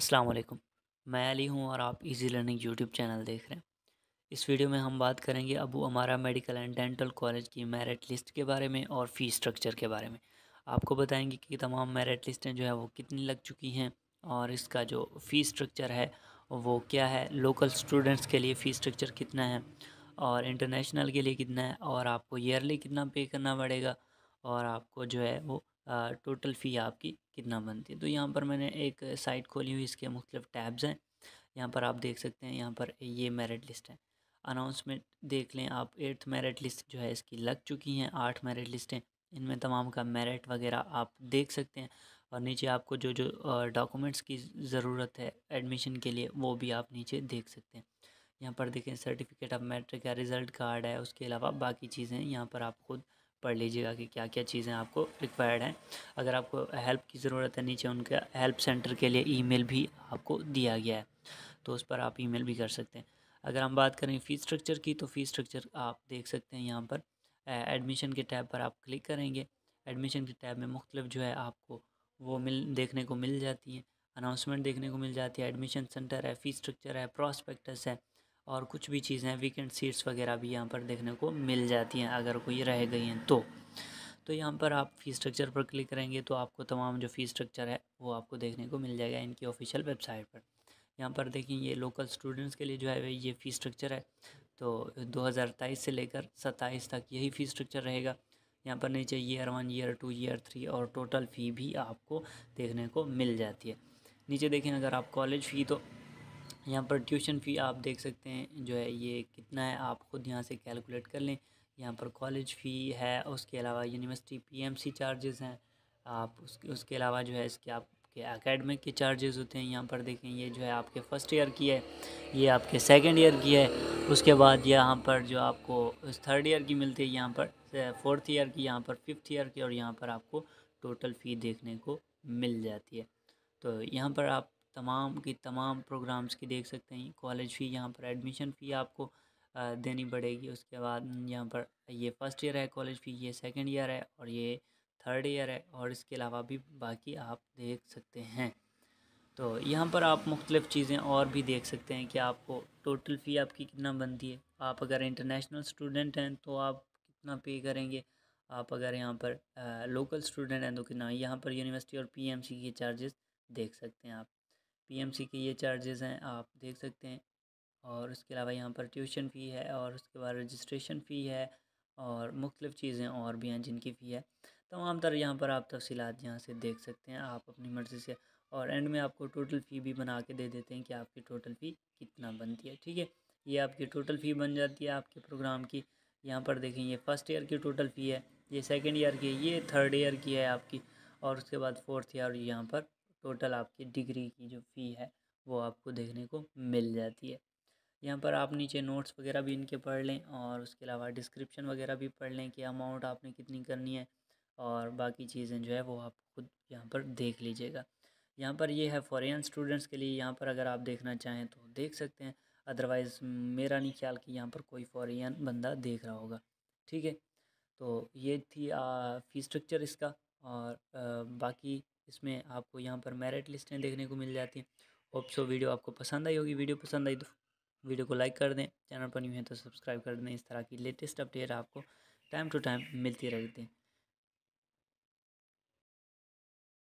अस्सलाम वालेकुम मैं अली हूँ और आप इजी लर्निंग यूट्यूब चैनल देख रहे हैं इस वीडियो में हम बात करेंगे Abu Amara medical and dental college की मेरिट लिस्ट के बारे में और फ़ी स्ट्रक्चर के बारे में आपको बताएंगे कि तमाम मेरिट लिस्टें जो है वो कितनी लग चुकी हैं और इसका जो फ़ी स्ट्रक्चर है वो क्या है लोकल स्टूडेंट्स के लिए फ़ी स्ट्रक्चर कितना है और इंटरनेशनल के लिए कितना है और आपको ईयरली कितना पे करना पड़ेगा और आपको जो है वो टोटल फ़ी आपकी कितना बनती है तो यहाँ पर मैंने एक साइट खोली हुई इसके मुख्तफ टैब्स हैं यहाँ पर आप देख सकते हैं यहाँ पर ये मेरिट लिस्ट है अनाउंसमेंट देख लें आप एट्थ मेरिट लिस्ट जो है इसकी लग चुकी हैं आठ मेरिट लिस्टें इनमें तमाम का मेरिट वगैरह आप देख सकते हैं और नीचे आपको जो जो डॉक्यूमेंट्स की ज़रूरत है एडमिशन के लिए वो भी आप नीचे देख सकते हैं यहाँ पर देखें सर्टिफिकेट ऑफ मैट्रिक का रिज़ल्ट कार्ड है उसके अलावा बाकी चीज़ें यहाँ पर आप खुद पढ़ लीजिएगा कि क्या क्या चीज़ें आपको रिक्वायर्ड हैं अगर आपको हेल्प की ज़रूरत है नीचे उनका हेल्प सेंटर के लिए ईमेल भी आपको दिया गया है तो उस पर आप ईमेल भी कर सकते हैं अगर हम बात करें फ़ीस स्ट्रक्चर की तो फ़ीस स्ट्रक्चर आप देख सकते हैं यहाँ पर एडमिशन के टैब पर आप क्लिक करेंगे एडमिशन के टैब में मुख्तलिफ जो है आपको वो मिल देखने को मिल जाती हैं अनाउंसमेंट देखने को मिल जाती है एडमिशन सेंटर है फ़ीस स्ट्रक्चर है प्रॉस्पेक्टस है और कुछ भी चीज़ें वीकेंड सीट्स वगैरह भी यहाँ पर देखने को मिल जाती हैं अगर कोई रह गई हैं तो तो यहाँ पर आप फ़ी स्ट्रक्चर पर क्लिक करेंगे तो आपको तमाम जो फ़ी स्ट्रक्चर है वो आपको देखने को मिल जाएगा इनकी ऑफिशियल वेबसाइट पर यहाँ पर देखिए ये लोकल स्टूडेंट्स के लिए जो है ये फ़ी स्ट्रक्चर है तो दो से लेकर सत्ताईस तक यही फ़ी स्ट्रक्चर रहेगा यहाँ पर नीचे year one year two year three और टोटल फ़ी भी आपको देखने को मिल जाती है नीचे देखें अगर आप कॉलेज फ़ी तो यहाँ पर ट्यूशन फ़ी आप देख सकते हैं जो है ये कितना है आप ख़ुद यहाँ से कैलकुलेट कर लें यहाँ पर कॉलेज फ़ी है उसके अलावा यूनिवर्सिटी पीएमसी चार्जेस हैं आप उसके उसके अलावा जो है इसके आपके अकेडमिक के चार्जेस होते हैं यहाँ पर देखें ये जो है आपके फ़र्स्ट ईयर की है ये आपके सेकेंड ईयर की है उसके बाद यहाँ पर जो आपको थर्ड ईयर की मिलती है यहाँ पर फोर्थ ईयर की यहाँ पर फिफ्थ ईयर की और यहाँ पर आपको टोटल फ़ी देखने को मिल जाती है तो यहाँ पर आप तमाम की तमाम प्रोग्राम्स की देख सकते हैं कॉलेज फ़ी यहाँ पर एडमिशन फ़ी आपको देनी पड़ेगी उसके बाद यहाँ पर ये फ़र्स्ट ईयर है कॉलेज फ़ी ये सेकेंड ईयर है और ये थर्ड ईयर है और इसके अलावा भी बाकी आप देख सकते हैं तो यहाँ पर आप मुख्तलिफ़ चीज़ें और भी देख सकते हैं कि आपको टोटल फ़ी आपकी कितना बनती है आप अगर इंटरनेशनल स्टूडेंट हैं तो आप कितना पे करेंगे आप अगर यहाँ पर आ, लोकल स्टूडेंट हैं तो कितना यहाँ पर यूनिवर्सिटी और पीएमसी के चार्जेस देख सकते हैं आप पीएमसी के ये चार्जेस हैं आप देख सकते हैं और उसके अलावा यहाँ पर ट्यूशन फ़ी है और उसके बाद रजिस्ट्रेशन फ़ी है और मुख्तलिफ़ चीज़ें और भी हैं जिनकी फ़ी है तमाम तर यहाँ पर आप तफसीत यहाँ से देख सकते हैं आप अपनी मर्ज़ी से और एंड में आपको टोटल फ़ी भी बना के दे देते हैं कि आपकी टोटल फ़ी कितना बनती है ठीक है ये आपकी टोटल फ़ी बन जाती है आपके प्रोग्राम की यहाँ पर देखें ये फ़र्स्ट ईयर की टोटल फ़ी है ये सेकेंड ईयर की है ये थर्ड ईयर की है आपकी और उसके बाद फोर्थ ईयर यहाँ पर टोटल आपकी डिग्री की जो फ़ी है वो आपको देखने को मिल जाती है यहाँ पर आप नीचे नोट्स वगैरह भी इनके पढ़ लें और उसके अलावा डिस्क्रिप्शन वगैरह भी पढ़ लें कि अमाउंट आपने कितनी करनी है और बाकी चीज़ें जो है वो आप खुद यहाँ पर देख लीजिएगा यहाँ पर ये है फॉरेन स्टूडेंट्स के लिए यहाँ पर अगर आप देखना चाहें तो देख सकते हैं अदरवाइज़ मेरा नहीं ख्याल कि यहाँ पर कोई फॉरेन बंदा देख रहा होगा ठीक है तो ये थी फ़ी स्ट्रक्चर इसका और बाकी इसमें आपको यहाँ पर मेरिट लिस्टें देखने को मिल जाती हैं होप सो वीडियो आपको पसंद आई होगी वीडियो पसंद आई तो वीडियो को लाइक कर दें चैनल पर न्यू है तो सब्सक्राइब कर दें इस तरह की लेटेस्ट अपडेट आपको टाइम टू टाइम मिलती रहती है